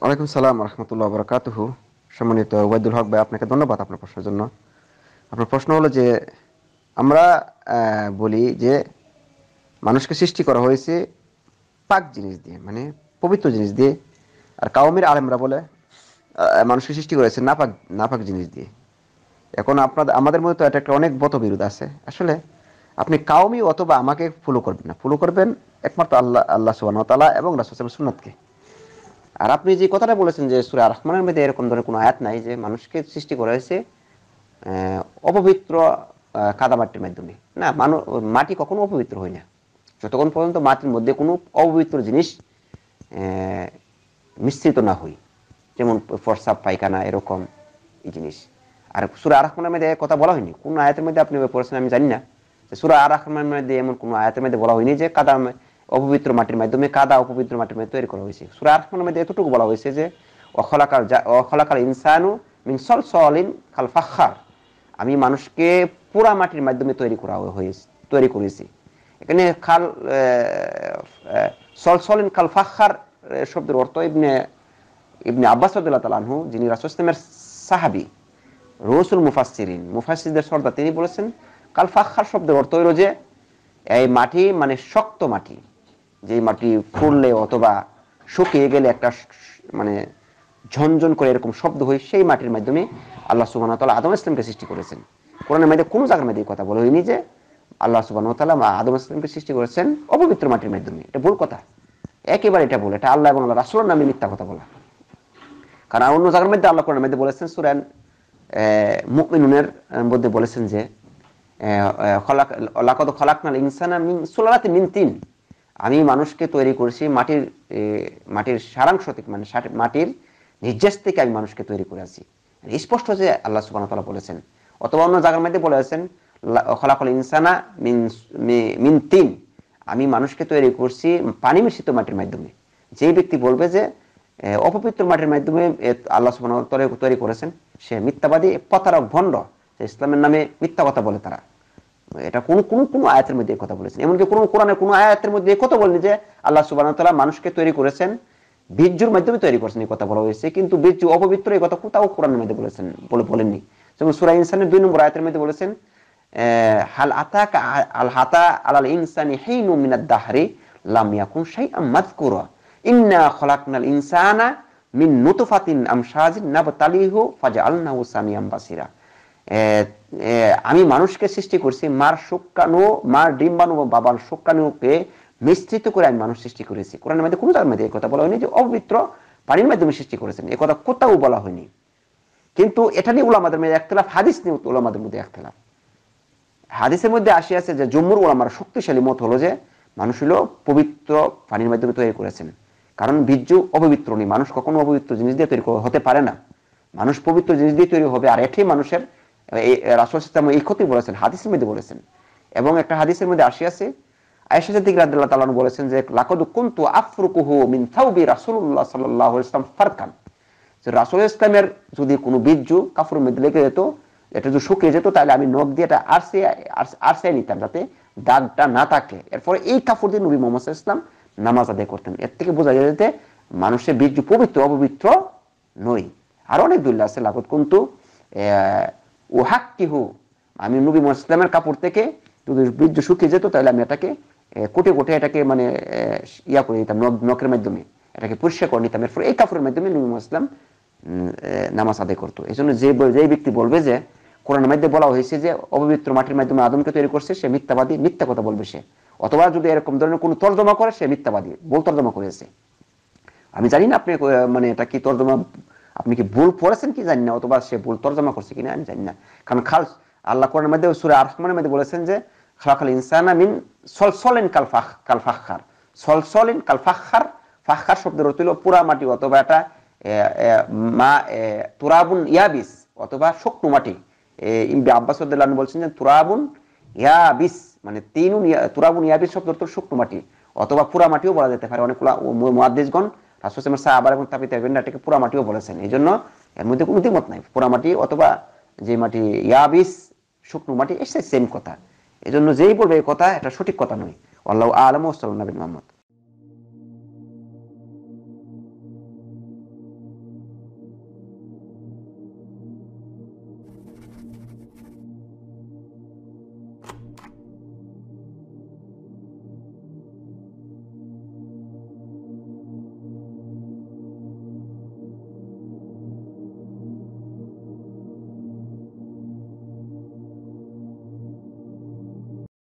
ওয়ালাইকুম সালাম রহমতুল্লাহ বরকাত সম্মানিত ওবায়দুল হক ভাই আপনাকে ধন্যবাদ আপনার প্রশ্নের জন্য আপনার প্রশ্ন হলো যে আমরা বলি যে মানুষকে সৃষ্টি করা হয়েছে পাক জিনিস দিয়ে মানে পবিত্র জিনিস দিয়ে আর কাউমের আলেমরা বলে মানুষকে সৃষ্টি করেছে নাপাক নাপাক জিনিস দিয়ে এখন আপনাদের আমাদের মধ্যে তো এটা একটা অনেক বত বিরোধ আছে আসলে আপনি কাউমি অথবা আমাকে ফলো করবেন না ফলো করবেন একমাত্র আল্লাহ আল্লাহ সুবাহ তালা এবং রাসুল সুনাথকে আর আপনি যে কথাটা বলেছেন যে সুরে আহমানের মধ্যে এরকম ধরনের কোনো আয়াত নাই যে মানুষকে সৃষ্টি করা হয়েছে অপবিত্র কাদামাটির মাধ্যমে না মানুষ মাটি কখনো অপবিত্র হয় না যতক্ষণ পর্যন্ত মাটির মধ্যে কোনো অপবিত্র জিনিস মিশ্রিত না হই যেমন ফরসাপ পায়খানা এরকম এই জিনিস আর সুরা আরহমানের মধ্যে কথা বলা হয়নি কোন আয়াতের মধ্যে আপনি পড়েছেন আমি জানি না সুরা আরাখমানের মধ্যে এমন কোনো আয়াতের মধ্যে বলা হয়নি যে কাদা অপবিত্র মাটির মাধ্যমে কাদা অপবিত্র মাটির মাধ্যমে তৈরি করা হয়েছে সুরা আরফানের মধ্যে এতটুকু বলা হয়েছে যে অখলাকার অখলাকার ইনসানু মিনসল সলিন খালফাখার আমি মানুষকে পুরা মাটির মাধ্যমে তৈরি করা হয়েছে তৈরি করেছি এখানে খাল সলসলিন খালফাখার শব্দের অর্থ ইবনে ইবনে আব্বাস আব্দুল্লাহ তালানহু যিনি রাসুসলামের সাহাবি রসুল মুফাসিরিন মুফাসিদের সর্দা তিনি বলেছেন কালফাখার শব্দের অর্থ হইল যে এই মাটি মানে শক্ত মাটি যে মাটি ফুললে অথবা শুকিয়ে গেলে একটা মানে ঝনঝন করে এরকম শব্দ হয় সেই মাটির মাধ্যমে আল্লাহ সুবাহ তালা আদম ইসলামকে সৃষ্টি করেছেন কোরআনের মাধ্যমে কোনো জায়গার মাধ্যমে কথা বলা হয়নি যে আল্লাহ সুবাহ তালা আদম ইসলামকে সৃষ্টি করেছেন অপবিত্র মাটির মাধ্যমে এটা ভুল কথা একেবারে এটা বলে এটা আল্লাহ এবং আল্লাহ রাসুলের নামে মিথ্যা কথা বলা কারণ অন্য জায়গার মধ্যে আল্লাহ কোরআনের মধ্যে বলেছেন সুরেন মুকমিনুনের মধ্যে বলেছেন যে খলাক লাকত খলাক নাল ইনসানা মিন সুলালাতে মিন তিন আমি মানুষকে তৈরি করেছি মাটির মাটির সারাংশ থেকে মানে মাটির নির্যাস থেকে আমি মানুষকে তৈরি করে আছি মানে স্পষ্ট যে আল্লাহ সুবাহতালা বলেছেন অথবা অন্য জায়গার মধ্যে বলে আছেন খলাখল ইনসানা মিন তিন আমি মানুষকে তৈরি করছি পানি মিশ্রিত মাটির মাধ্যমে যে ব্যক্তি বলবে যে অপবিত্র মাটির মাধ্যমে আল্লাহ সুবাহ তৈরি করেছেন সে মিথ্যাবাদী পতারক ভণ্ড ইসলামের নামে মিথ্যা কথা বলে তারা এটা কোন কোন কোন আয়াতের মধ্যে কথা বলেছেন এমনকি কোন কোরআনে কোন আয়াতের মধ্যে কথা বলেনি যে আল্লাহ সুবাহ মানুষকে তৈরি করেছেন বীর্যুর মাধ্যমে তৈরি করেছেন এই কথা বলা হয়েছে কিন্তু বীর্য অপবিত্র এই কথা কোথাও কোরআনের মধ্যে বলেছেন বলে বলেননি যেমন সুরা ইনসানের দুই নম্বর আয়াতের মধ্যে বলেছেন হাল আতা আল হাতা আল ইনসানি হেইনু মিনাদ দাহারি লাম ইয়াকুন শাই কুরা ইন্না খলাকনাল ইনসানা মিন নুতফাতিন আমশাজিন নাবতালিহু ফাজআলনাহু সামিয়াম বাসিরা আমি মানুষকে সৃষ্টি করছি মার শুক্রাণু মার ডিম্বাণু বাবার শুক্রাণুকে মিশ্রিত করে আমি মানুষ সৃষ্টি করেছি কোরআন মধ্যে কোনো তার মধ্যে কথা বলা হয়নি যে অপবিত্র পানির মাধ্যমে সৃষ্টি করেছেন এ কথা কোথাও বলা হয়নি কিন্তু এটা নিয়ে ওলামাদের মধ্যে একতলাফ হাদিস নিয়ে ওলামাদের মধ্যে একতলাফ হাদিসের মধ্যে আসিয়াছে যে জম্মুর ওলামার শক্তিশালী মত হলো যে মানুষ হলো পবিত্র পানির মাধ্যমে তৈরি করেছেন কারণ বীর্য অপবিত্র নেই মানুষ কখনো অপবিত্র জিনিস দিয়ে তৈরি হতে পারে না মানুষ পবিত্র জিনিস দিয়ে তৈরি হবে আর এটি মানুষের রাসুল ইসলাম এই ক্ষতি বলেছেন হাদিসের মধ্যে বলেছেন এবং একটা হাদিসের মধ্যে আসি আছে যাতে দাগটা না থাকে এরপরে এই কাপড় দিয়ে নবী মোহাম্মদ ইসলাম নামাজ আদায় করতেন এর থেকে বোঝা যায় যে মানুষের বীর্য পবিত্র অপবিত্র নই আর অনেক দূর আছে লাগত কিন্তু ও হাক্কি হু আমি নবী ইসলামের কাপড় থেকে যদি বীর্য শুকিয়ে যেত তাহলে আমি এটাকে কোটে কোটে এটাকে মানে ইয়া করে দিতাম নখের মাধ্যমে এটাকে পরিষ্কার করে নিতাম এরপর এই কাপড়ের মাধ্যমে নবী ইসলাম নামাজ আদায় করতো এই জন্য যে যে ব্যক্তি বলবে যে কোরআনের মাধ্যমে বলা হয়েছে যে অপবিত্র মাটির মাধ্যমে আদমকে তৈরি করছে সে মিথ্যাবাদী মিথ্যা কথা বলবে সে অথবা যদি এরকম ধরনের কোনো তর্জমা করে সে মিথ্যাবাদী বল তর্জমা করেছে আমি জানি না আপনি মানে এটা কি তর্জমা আপনি কি ভুল পড়েছেন কি জানি না অথবা সে ভুল তর্জমা করছে কিনা আমি জানি না কারণ খাল আল্লাহ কোরআনের মধ্যে সুরে আরহমানের মধ্যে বলেছেন যে খালাকাল ইনসানা মিন সলসলেন কালফাখ কালফাখার সলসলেন কাল ফাখার শব্দের শব্দ রতিল পুরা মাটি অথবা এটা মা তুরাবুন ইয়াবিস অথবা শক্ত মাটি ইমবি আব্বাস বলছেন যে তুরাবুন ইয়াবিস মানে তিনুন তুরাবুন ইয়াবিস শব্দ অর্থ শুকনো মাটি অথবা পুরা মাটিও বলা যেতে পারে অনেকগুলা মুহাদ্দিসগণ রাসুসেমের সাহা আবার এবং তাপিত এভেন্ডাটিকে পোড়ামাটিও বলেছেন এই জন্য এর মধ্যে কোনো দ্বিমত নাই পোড়ামাটি অথবা যে মাটি ইয়াবিস শুকনো মাটি এসে সেম কথা এজন্য যেই বলবে এই কথা এটা সঠিক কথা নয় আল্লাহ আলম ওসলাম নবীন মোহাম্মদ